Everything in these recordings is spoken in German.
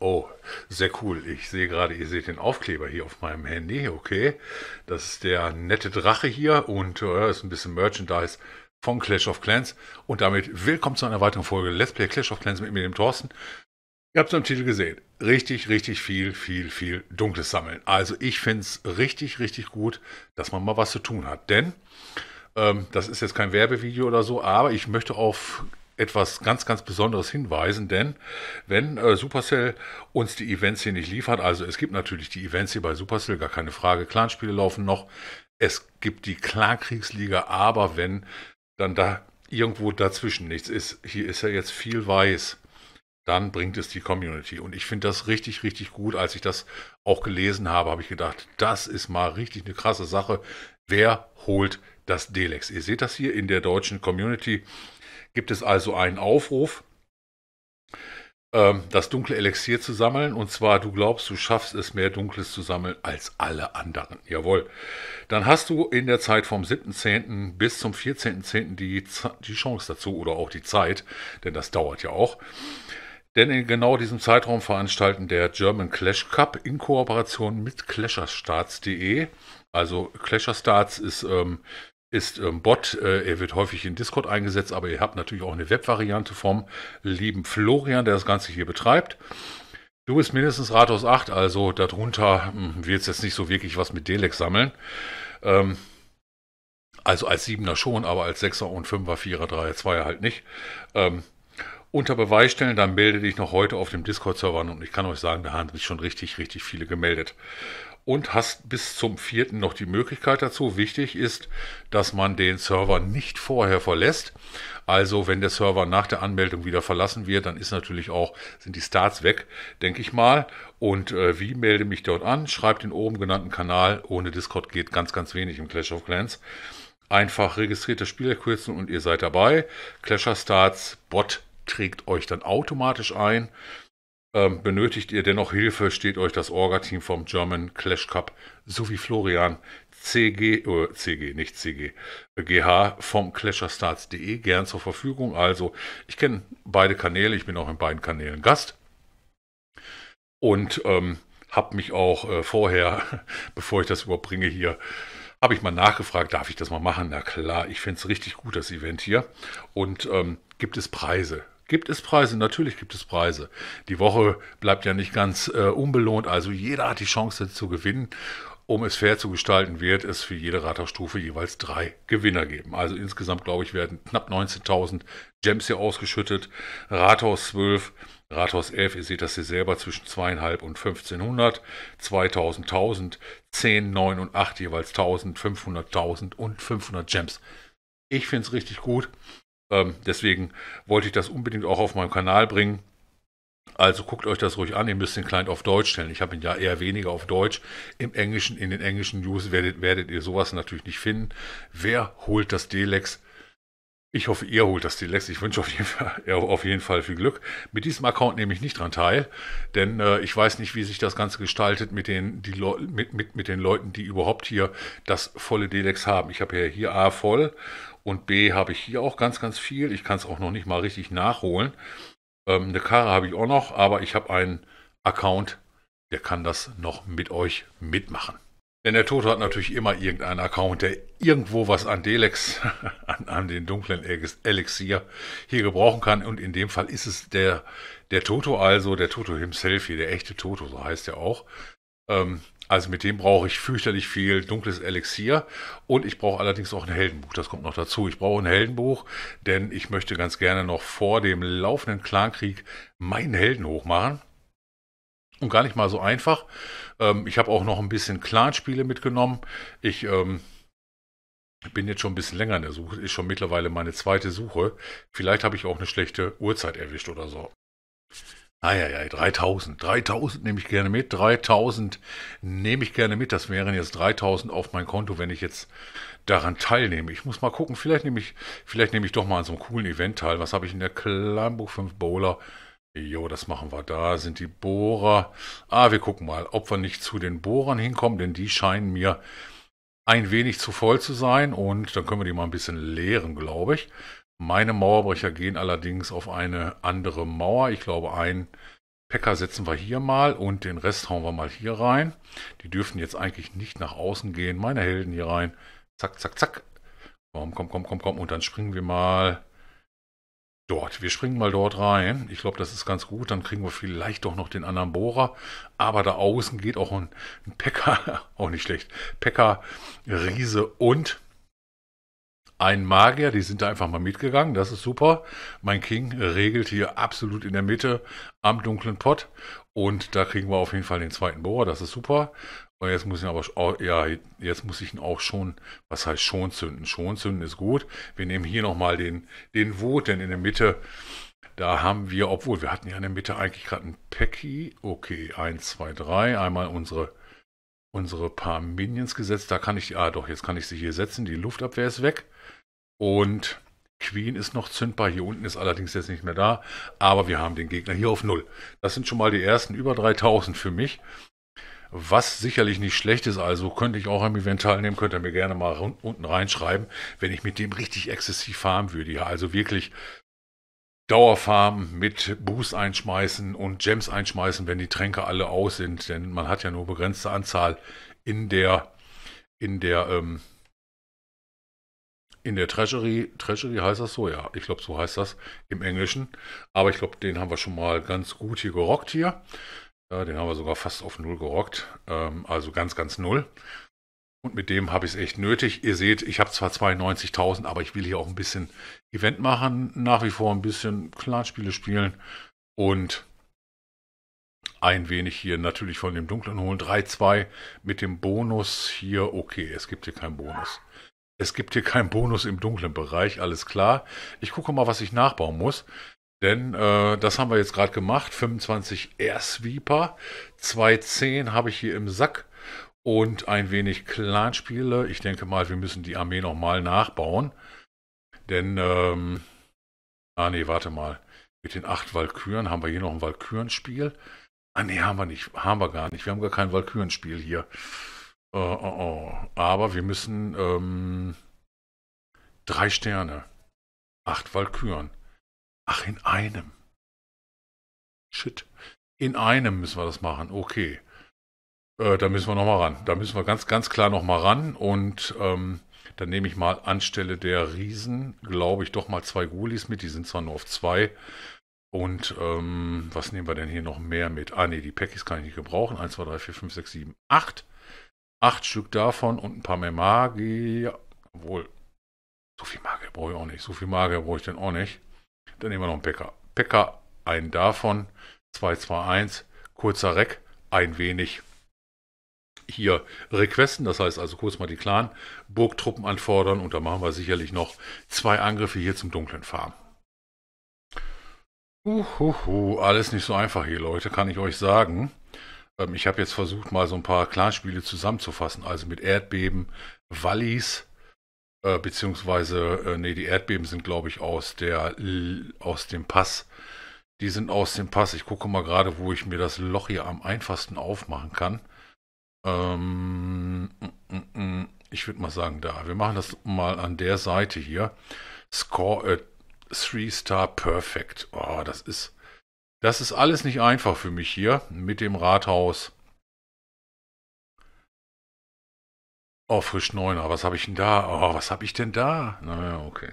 Oh, sehr cool. Ich sehe gerade, ihr seht den Aufkleber hier auf meinem Handy. Okay, das ist der nette Drache hier und äh, ist ein bisschen Merchandise von Clash of Clans. Und damit willkommen zu einer weiteren Folge Let's Play Clash of Clans mit mir, dem Thorsten. Ihr habt es am Titel gesehen. Richtig, richtig viel, viel, viel Dunkles sammeln. Also ich finde es richtig, richtig gut, dass man mal was zu tun hat. Denn ähm, das ist jetzt kein Werbevideo oder so, aber ich möchte auf etwas ganz, ganz Besonderes hinweisen, denn wenn äh, Supercell uns die Events hier nicht liefert, also es gibt natürlich die Events hier bei Supercell, gar keine Frage, Clanspiele laufen noch, es gibt die clan aber wenn dann da irgendwo dazwischen nichts ist, hier ist ja jetzt viel weiß, dann bringt es die Community. Und ich finde das richtig, richtig gut. Als ich das auch gelesen habe, habe ich gedacht, das ist mal richtig eine krasse Sache. Wer holt das Delex? Ihr seht das hier in der deutschen Community gibt es also einen Aufruf, ähm, das dunkle Elixier zu sammeln. Und zwar, du glaubst, du schaffst es mehr Dunkles zu sammeln als alle anderen. Jawohl. Dann hast du in der Zeit vom 7.10. bis zum 14.10. Die, die Chance dazu oder auch die Zeit, denn das dauert ja auch. Denn in genau diesem Zeitraum veranstalten der German Clash Cup in Kooperation mit clasherstarts.de. Also Clasherstarts ist ähm, ist ein ähm, Bot. Äh, er wird häufig in Discord eingesetzt, aber ihr habt natürlich auch eine Webvariante vom lieben Florian, der das Ganze hier betreibt. Du bist mindestens Rathaus 8, also darunter hm, wird es jetzt nicht so wirklich was mit Delex sammeln. Ähm, also als 7er schon, aber als 6er und 5er, 4er, 3er, 2er halt nicht. Ähm, unter Beweis stellen, dann melde dich noch heute auf dem Discord-Server an und ich kann euch sagen, da haben sich schon richtig, richtig viele gemeldet und hast bis zum vierten noch die Möglichkeit dazu. Wichtig ist, dass man den Server nicht vorher verlässt. Also wenn der Server nach der Anmeldung wieder verlassen wird, dann ist natürlich auch, sind die Starts weg, denke ich mal. Und äh, wie melde mich dort an? Schreibt den oben genannten Kanal. Ohne Discord geht ganz, ganz wenig im Clash of Clans. Einfach registriert das Spiel und ihr seid dabei. Clasher Starts Bot trägt euch dann automatisch ein. Ähm, benötigt ihr dennoch Hilfe, steht euch das Orga-Team vom German Clash Cup sowie Florian CG, äh, CG, nicht CG, GH äh, vom clasherstarts.de gern zur Verfügung. Also, ich kenne beide Kanäle, ich bin auch in beiden Kanälen Gast. Und ähm, habe mich auch äh, vorher, bevor ich das überbringe hier, habe ich mal nachgefragt, darf ich das mal machen? Na klar, ich finde es richtig gut, das Event hier. Und ähm, gibt es Preise? Gibt es Preise? Natürlich gibt es Preise. Die Woche bleibt ja nicht ganz äh, unbelohnt, also jeder hat die Chance zu gewinnen. Um es fair zu gestalten, wird es für jede Rathausstufe jeweils drei Gewinner geben. Also insgesamt, glaube ich, werden knapp 19.000 Gems hier ausgeschüttet. Rathaus 12, Rathaus 11, ihr seht das hier selber, zwischen zweieinhalb und 1500, 2000, 1000, 10, 9 und 8, jeweils 1000, 500.000 und 500 Gems. Ich finde es richtig gut. Ähm, deswegen wollte ich das unbedingt auch auf meinem Kanal bringen. Also guckt euch das ruhig an, ihr müsst den Client auf Deutsch stellen. Ich habe ihn ja eher weniger auf Deutsch. Im Englischen, in den englischen News werdet, werdet ihr sowas natürlich nicht finden. Wer holt das Delex? Ich hoffe, ihr holt das Delex. Ich wünsche auf jeden, Fall, auf jeden Fall viel Glück. Mit diesem Account nehme ich nicht dran teil, denn äh, ich weiß nicht, wie sich das Ganze gestaltet mit den, die mit, mit, mit den Leuten, die überhaupt hier das volle Delex haben. Ich habe ja hier A voll und B habe ich hier auch ganz, ganz viel. Ich kann es auch noch nicht mal richtig nachholen. Ähm, eine Karre habe ich auch noch, aber ich habe einen Account, der kann das noch mit euch mitmachen. Denn der Toto hat natürlich immer irgendeinen Account, der irgendwo was an Delex, an, an den dunklen Elixier hier gebrauchen kann. Und in dem Fall ist es der, der Toto also, der Toto himself hier, der echte Toto, so heißt er auch. Ähm, also mit dem brauche ich fürchterlich viel dunkles Elixier und ich brauche allerdings auch ein Heldenbuch. Das kommt noch dazu. Ich brauche ein Heldenbuch, denn ich möchte ganz gerne noch vor dem laufenden Clankrieg meinen Helden hochmachen. Und gar nicht mal so einfach. Ähm, ich habe auch noch ein bisschen Clanspiele mitgenommen. Ich ähm, bin jetzt schon ein bisschen länger in der Suche. Ist schon mittlerweile meine zweite Suche. Vielleicht habe ich auch eine schlechte Uhrzeit erwischt oder so. Eieiei, 3000. 3000 nehme ich gerne mit. 3000 nehme ich gerne mit. Das wären jetzt 3000 auf mein Konto, wenn ich jetzt daran teilnehme. Ich muss mal gucken. Vielleicht nehme ich, vielleicht nehme ich doch mal an so einem coolen Event teil. Was habe ich in der Kleinbuch 5 Bowler? Jo, das machen wir. Da sind die Bohrer. Ah, wir gucken mal, ob wir nicht zu den Bohrern hinkommen, denn die scheinen mir ein wenig zu voll zu sein und dann können wir die mal ein bisschen leeren, glaube ich. Meine Mauerbrecher gehen allerdings auf eine andere Mauer. Ich glaube, ein Packer setzen wir hier mal und den Rest hauen wir mal hier rein. Die dürfen jetzt eigentlich nicht nach außen gehen. Meine Helden hier rein. Zack, zack, zack. Komm, komm, komm, komm, komm. Und dann springen wir mal dort. Wir springen mal dort rein. Ich glaube, das ist ganz gut. Dann kriegen wir vielleicht doch noch den anderen Bohrer. Aber da außen geht auch ein, Packer. auch nicht schlecht. Packer, Riese und ein Magier, die sind da einfach mal mitgegangen, das ist super. Mein King regelt hier absolut in der Mitte am dunklen Pott und da kriegen wir auf jeden Fall den zweiten Bohrer, das ist super. Und jetzt muss ich aber, ja, jetzt muss ich ihn auch schon, was heißt schon zünden? Schon zünden ist gut. Wir nehmen hier nochmal den, den Wut, denn in der Mitte, da haben wir, obwohl wir hatten ja in der Mitte eigentlich gerade einen Pecky. Okay, 1, 2, 3, einmal unsere unsere paar Minions gesetzt. Da kann ich, ah doch, jetzt kann ich sie hier setzen. Die Luftabwehr ist weg. Und Queen ist noch zündbar. Hier unten ist allerdings jetzt nicht mehr da. Aber wir haben den Gegner hier auf null. Das sind schon mal die ersten über 3000 für mich. Was sicherlich nicht schlecht ist, also könnte ich auch am Event teilnehmen, könnt ihr mir gerne mal unten reinschreiben, wenn ich mit dem richtig exzessiv farmen würde. Ja, also wirklich Dauerfarmen mit Boost einschmeißen und Gems einschmeißen, wenn die Tränke alle aus sind, denn man hat ja nur begrenzte Anzahl in der, in der, ähm, in der Treasury, Treasury heißt das so, ja. Ich glaube, so heißt das im Englischen. Aber ich glaube, den haben wir schon mal ganz gut hier gerockt hier. Ja, den haben wir sogar fast auf Null gerockt. Ähm, also ganz, ganz Null. Und mit dem habe ich es echt nötig. Ihr seht, ich habe zwar 92.000, aber ich will hier auch ein bisschen Event machen. Nach wie vor ein bisschen Klarspiele spielen. Und ein wenig hier natürlich von dem Dunklen holen. 3-2 mit dem Bonus hier. Okay, es gibt hier keinen Bonus es gibt hier keinen Bonus im dunklen Bereich, alles klar. Ich gucke mal, was ich nachbauen muss. Denn äh, das haben wir jetzt gerade gemacht. 25 Air Sweeper, 210 habe ich hier im Sack und ein wenig Clanspiele. Ich denke mal, wir müssen die Armee nochmal nachbauen. Denn, ähm, ah nee, warte mal. Mit den acht Walküren haben wir hier noch ein Walkürenspiel. Ah nee, haben wir nicht, haben wir gar nicht. Wir haben gar kein Walkürenspiel hier. Oh, oh, oh. Aber wir müssen ähm, drei Sterne, acht Walküren. Ach, in einem. Shit. In einem müssen wir das machen. Okay. Äh, da müssen wir nochmal ran. Da müssen wir ganz, ganz klar nochmal ran. Und ähm, dann nehme ich mal anstelle der Riesen, glaube ich, doch mal zwei Gulis mit. Die sind zwar nur auf zwei. Und ähm, was nehmen wir denn hier noch mehr mit? Ah, nee, die Packies kann ich nicht gebrauchen. 1, 2, 3, 4, 5, 6, 7, 8 acht Stück davon und ein paar mehr Magier. Obwohl, so viel Magier brauche ich auch nicht. So viel Magier brauche ich denn auch nicht. Dann nehmen wir noch einen Bäcker. Bäcker, einen davon. 2, 2, 1. kurzer Reck, ein wenig hier requesten, das heißt also kurz mal die Clan Burgtruppen anfordern und da machen wir sicherlich noch zwei Angriffe hier zum dunklen Farm. Uhuhu, alles nicht so einfach hier, Leute, kann ich euch sagen. Ähm, ich habe jetzt versucht, mal so ein paar Clanspiele zusammenzufassen. Also mit Erdbeben, Wallis, äh, beziehungsweise, äh, nee, die Erdbeben sind, glaube ich, aus, der, aus dem Pass. Die sind aus dem Pass. Ich gucke mal gerade, wo ich mir das Loch hier am einfachsten aufmachen kann. Ähm, mm, mm, mm. ich würde mal sagen, da. Wir machen das mal an der Seite hier. Score a äh, 3 Star Perfect. Oh, das ist das ist alles nicht einfach für mich hier mit dem Rathaus. Oh, frisch Neuner, was habe ich denn da? Oh, was habe ich denn da? Naja, okay.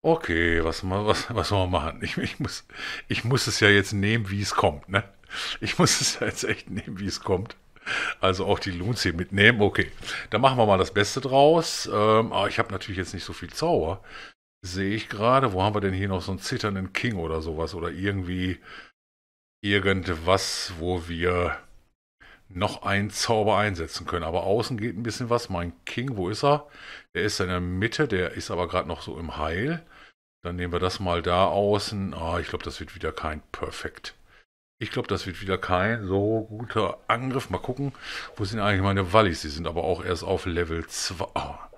Okay, was, was, was soll man machen? Ich, ich, muss, ich muss es ja jetzt nehmen, wie es kommt, ne? Ich muss es ja jetzt echt nehmen, wie es kommt. Also auch die Luzi mitnehmen. Okay, dann machen wir mal das Beste draus. Ähm, aber ah, ich habe natürlich jetzt nicht so viel Zauber. Sehe ich gerade. Wo haben wir denn hier noch so einen zitternden King oder sowas? Oder irgendwie irgendwas, wo wir noch einen Zauber einsetzen können. Aber außen geht ein bisschen was. Mein King, wo ist er? Der ist in der Mitte, der ist aber gerade noch so im Heil. Dann nehmen wir das mal da außen. Ah, ich glaube, das wird wieder kein Perfekt. Ich glaube, das wird wieder kein so guter Angriff. Mal gucken, wo sind eigentlich meine Wallis? Die sind aber auch erst auf Level 2. Oh, ah,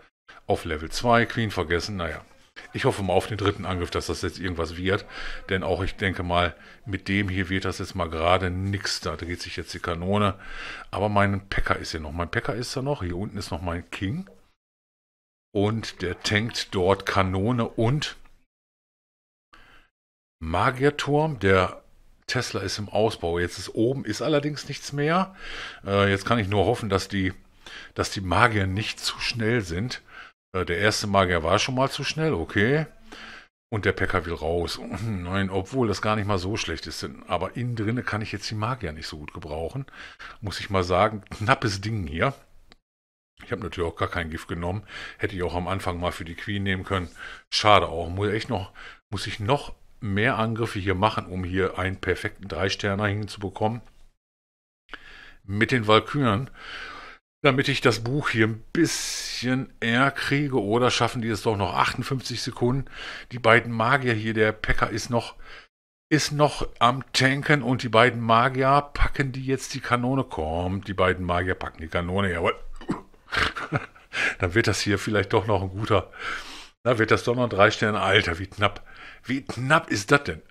auf Level 2, Queen vergessen. Naja, ich hoffe mal auf den dritten Angriff, dass das jetzt irgendwas wird. Denn auch ich denke mal, mit dem hier wird das jetzt mal gerade nichts. Da dreht sich jetzt die Kanone. Aber mein Packer ist hier noch. Mein Packer ist da noch. Hier unten ist noch mein King. Und der tankt dort Kanone und Magierturm. Der Tesla ist im Ausbau. Jetzt ist oben, ist allerdings nichts mehr. Äh, jetzt kann ich nur hoffen, dass die, dass die Magier nicht zu schnell sind. Äh, der erste Magier war schon mal zu schnell, okay. Und der Packer will raus. Nein, obwohl das gar nicht mal so schlecht ist. Aber innen drinne kann ich jetzt die Magier nicht so gut gebrauchen. Muss ich mal sagen, knappes Ding hier. Ich habe natürlich auch gar kein Gift genommen. Hätte ich auch am Anfang mal für die Queen nehmen können. Schade auch. Muss, echt noch, muss ich noch mehr Angriffe hier machen, um hier einen perfekten Dreisterner hinzubekommen. Mit den Valkyren damit ich das Buch hier ein bisschen eher kriege. Oder schaffen die es doch noch 58 Sekunden? Die beiden Magier hier, der Packer ist noch, ist noch am Tanken und die beiden Magier packen die jetzt die Kanone. Kommt, die beiden Magier packen die Kanone, jawohl. Dann wird das hier vielleicht doch noch ein guter. Da wird das doch noch drei Sterne. Alter, wie knapp. Wie knapp ist das denn?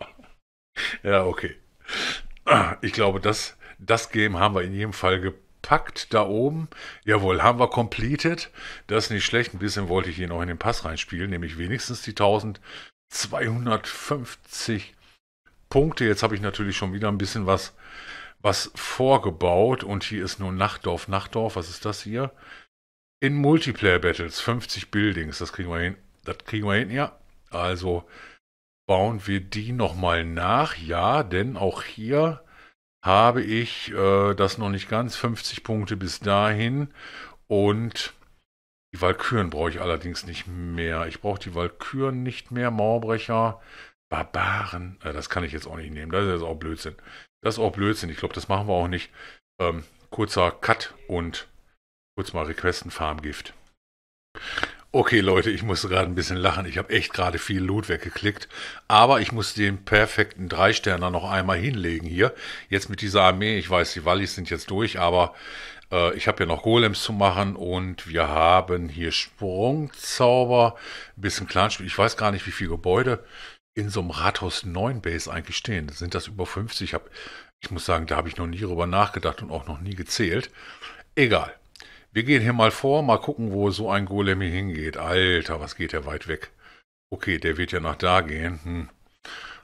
ja, okay. Ich glaube, das, das Game haben wir in jedem Fall gepackt Pakt da oben. Jawohl, haben wir completed. Das ist nicht schlecht. Ein bisschen wollte ich hier noch in den Pass reinspielen, nämlich wenigstens die 1250 Punkte. Jetzt habe ich natürlich schon wieder ein bisschen was, was vorgebaut. Und hier ist nur Nachtdorf, Nachtdorf. Was ist das hier? In Multiplayer Battles 50 Buildings. Das kriegen wir hin. Das kriegen wir hin, ja. Also bauen wir die nochmal nach. Ja, denn auch hier habe ich äh, das noch nicht ganz, 50 Punkte bis dahin. Und die Walküren brauche ich allerdings nicht mehr. Ich brauche die Walküren nicht mehr, Mauerbrecher, Barbaren. Äh, das kann ich jetzt auch nicht nehmen, das ist jetzt auch Blödsinn. Das ist auch Blödsinn, ich glaube, das machen wir auch nicht. Ähm, kurzer Cut und kurz mal requesten Farmgift. Okay, Leute, ich musste gerade ein bisschen lachen. Ich habe echt gerade viel Loot weggeklickt. Aber ich muss den perfekten Dreisterner noch einmal hinlegen hier. Jetzt mit dieser Armee. Ich weiß, die Wallis sind jetzt durch, aber äh, ich habe ja noch Golems zu machen. Und wir haben hier Sprungzauber, ein bisschen Clanspiel. Ich weiß gar nicht, wie viele Gebäude in so einem Rathaus 9 Base eigentlich stehen. Sind das über 50? Ich, hab, ich muss sagen, da habe ich noch nie drüber nachgedacht und auch noch nie gezählt. Egal. Wir gehen hier mal vor, mal gucken, wo so ein Golem hier hingeht. Alter, was geht der weit weg? Okay, der wird ja nach da gehen. Hm.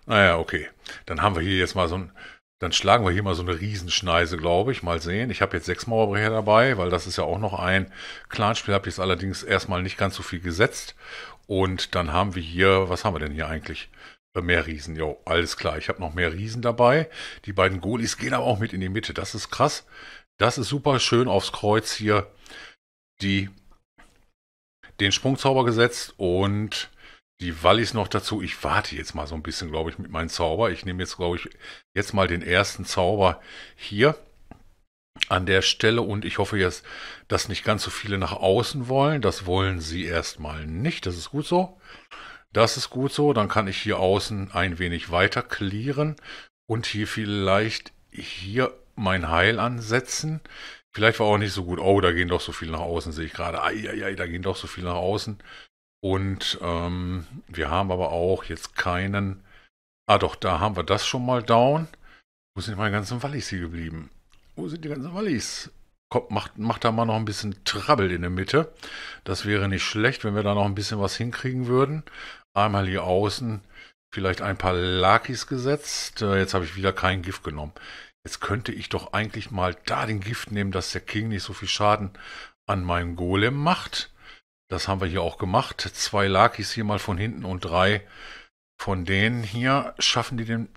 Naja, okay. Dann haben wir hier jetzt mal so ein... Dann schlagen wir hier mal so eine Riesenschneise, glaube ich. Mal sehen. Ich habe jetzt sechs Mauerbrecher dabei, weil das ist ja auch noch ein Clanspiel. Habe ich jetzt allerdings erstmal nicht ganz so viel gesetzt. Und dann haben wir hier... Was haben wir denn hier eigentlich? Äh, mehr Riesen, jo, alles klar. Ich habe noch mehr Riesen dabei. Die beiden Golis gehen aber auch mit in die Mitte. Das ist krass. Das ist super schön aufs Kreuz hier die, den Sprungzauber gesetzt und die Wallis noch dazu. Ich warte jetzt mal so ein bisschen, glaube ich, mit meinem Zauber. Ich nehme jetzt, glaube ich, jetzt mal den ersten Zauber hier an der Stelle und ich hoffe jetzt, dass nicht ganz so viele nach außen wollen. Das wollen sie erstmal nicht. Das ist gut so. Das ist gut so. Dann kann ich hier außen ein wenig weiter clearen und hier vielleicht hier mein Heil ansetzen. Vielleicht war auch nicht so gut, oh, da gehen doch so viel nach außen, sehe ich gerade. Eieiei, da gehen doch so viel nach außen. Und ähm, wir haben aber auch jetzt keinen. Ah doch, da haben wir das schon mal down. Wo sind meine ganzen Wallis hier geblieben? Wo sind die ganzen Wallis? Komm, macht, macht da mal noch ein bisschen Trouble in der Mitte. Das wäre nicht schlecht, wenn wir da noch ein bisschen was hinkriegen würden. Einmal hier außen vielleicht ein paar Lakis gesetzt. Äh, jetzt habe ich wieder kein Gift genommen jetzt könnte ich doch eigentlich mal da den Gift nehmen, dass der King nicht so viel Schaden an meinem Golem macht. Das haben wir hier auch gemacht. Zwei Lakis hier mal von hinten und drei von denen hier. Schaffen die den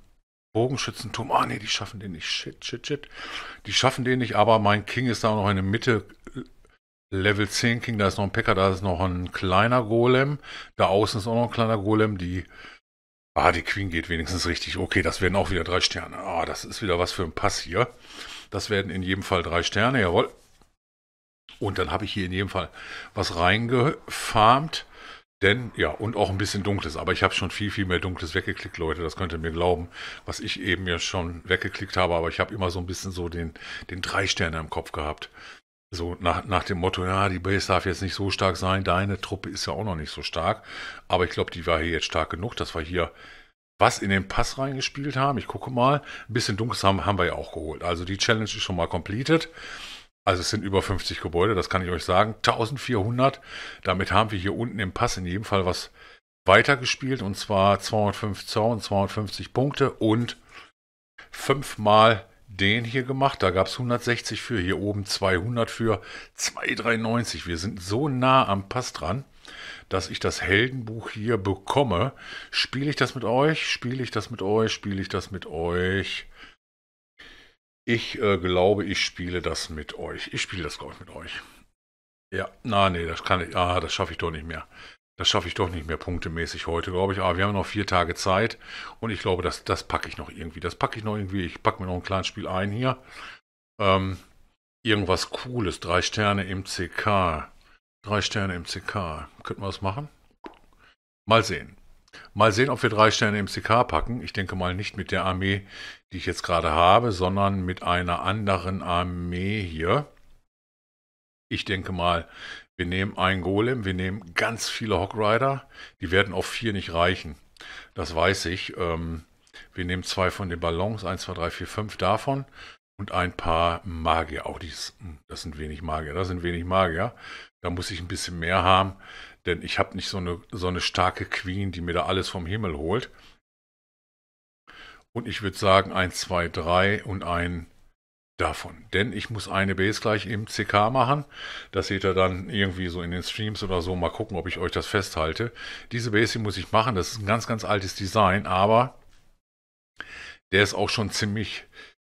Bogenschützenturm? Ah, nee, die schaffen den nicht. Shit, shit, shit. Die schaffen den nicht, aber mein King ist da noch in der Mitte. Level 10 King, da ist noch ein Packer, da ist noch ein kleiner Golem. Da außen ist auch noch ein kleiner Golem. Die Ah, die Queen geht wenigstens richtig. Okay, das werden auch wieder drei Sterne. Ah, das ist wieder was für ein Pass hier. Das werden in jedem Fall drei Sterne, jawohl. Und dann habe ich hier in jedem Fall was reingefarmt. Denn, ja, und auch ein bisschen Dunkles. Aber ich habe schon viel, viel mehr Dunkles weggeklickt, Leute. Das könnt ihr mir glauben, was ich eben ja schon weggeklickt habe. Aber ich habe immer so ein bisschen so den, den Drei-Sterne im Kopf gehabt. So nach, nach dem Motto, ja, die Base darf jetzt nicht so stark sein, deine Truppe ist ja auch noch nicht so stark. Aber ich glaube, die war hier jetzt stark genug, dass wir hier was in den Pass reingespielt haben. Ich gucke mal, ein bisschen Dunkles haben, haben wir ja auch geholt. Also die Challenge ist schon mal completed. Also es sind über 50 Gebäude, das kann ich euch sagen. 1400, damit haben wir hier unten im Pass in jedem Fall was weitergespielt. Und zwar 205 Zorn, 250 Punkte und fünfmal den hier gemacht. Da gab es 160 für, hier oben 200 für, 293. Wir sind so nah am Pass dran, dass ich das Heldenbuch hier bekomme. Spiele ich das mit euch? Spiele ich das mit euch? Spiele ich das mit euch? Ich äh, glaube, ich spiele das mit euch. Ich spiele das, glaube ich, mit euch. Ja, na, nee, das kann ich. Ah, das schaffe ich doch nicht mehr das schaffe ich doch nicht mehr punktemäßig heute, glaube ich. Aber wir haben noch vier Tage Zeit und ich glaube, das, das packe ich noch irgendwie. Das packe ich noch irgendwie. Ich packe mir noch ein kleines Spiel ein hier. Ähm, irgendwas Cooles. Drei Sterne im CK. Drei Sterne im CK. Könnten wir das machen? Mal sehen. Mal sehen, ob wir drei Sterne im CK packen. Ich denke mal nicht mit der Armee, die ich jetzt gerade habe, sondern mit einer anderen Armee hier. Ich denke mal, wir nehmen einen Golem, wir nehmen ganz viele Hockrider. Die werden auf vier nicht reichen. Das weiß ich. Ähm, wir nehmen zwei von den Ballons, eins, zwei, drei, vier, fünf davon und ein paar Magier. Auch dies, das sind wenig Magier, das sind wenig Magier. Da muss ich ein bisschen mehr haben, denn ich habe nicht so eine, so eine starke Queen, die mir da alles vom Himmel holt. Und ich würde sagen, ein, zwei, drei und ein davon. Denn ich muss eine Base gleich im CK machen. Das seht ihr dann irgendwie so in den Streams oder so. Mal gucken, ob ich euch das festhalte. Diese Base hier muss ich machen. Das ist ein ganz, ganz altes Design, aber der ist auch schon ziemlich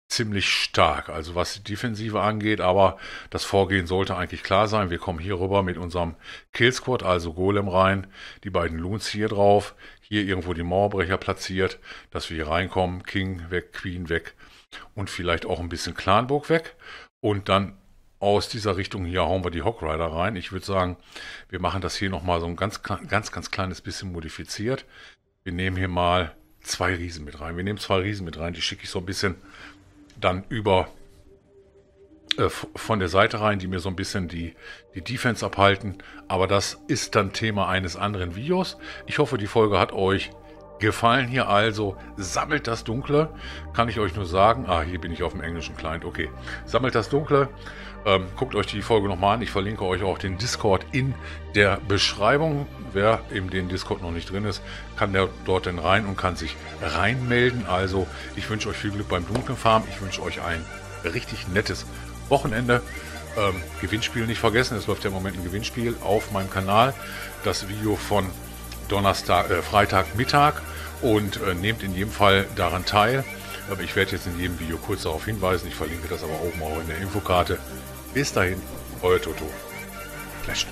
ziemlich stark, also was die Defensive angeht, aber das Vorgehen sollte eigentlich klar sein. Wir kommen hier rüber mit unserem Killsquad, also Golem rein, die beiden Loons hier drauf, hier irgendwo die Mauerbrecher platziert, dass wir hier reinkommen, King weg, Queen weg und vielleicht auch ein bisschen Clanburg weg. Und dann aus dieser Richtung hier hauen wir die Hawk Rider rein. Ich würde sagen, wir machen das hier nochmal so ein ganz, ganz, ganz kleines bisschen modifiziert. Wir nehmen hier mal zwei Riesen mit rein. Wir nehmen zwei Riesen mit rein. Die schicke ich so ein bisschen dann über äh, von der Seite rein, die mir so ein bisschen die, die Defense abhalten. Aber das ist dann Thema eines anderen Videos. Ich hoffe, die Folge hat euch Gefallen hier also, sammelt das Dunkle, kann ich euch nur sagen. Ah, hier bin ich auf dem englischen Client, okay. Sammelt das Dunkle, ähm, guckt euch die Folge nochmal an. Ich verlinke euch auch den Discord in der Beschreibung. Wer eben den Discord noch nicht drin ist, kann der dort denn rein und kann sich reinmelden. Also, ich wünsche euch viel Glück beim Dunklen Farm. Ich wünsche euch ein richtig nettes Wochenende. Ähm, Gewinnspiel nicht vergessen, es läuft ja im Moment ein Gewinnspiel auf meinem Kanal. Das Video von Donnerstag, äh, Freitagmittag und äh, nehmt in jedem Fall daran teil. Aber ich werde jetzt in jedem Video kurz darauf hinweisen. Ich verlinke das aber oben auch in der Infokarte. Bis dahin, euer Toto. Flash.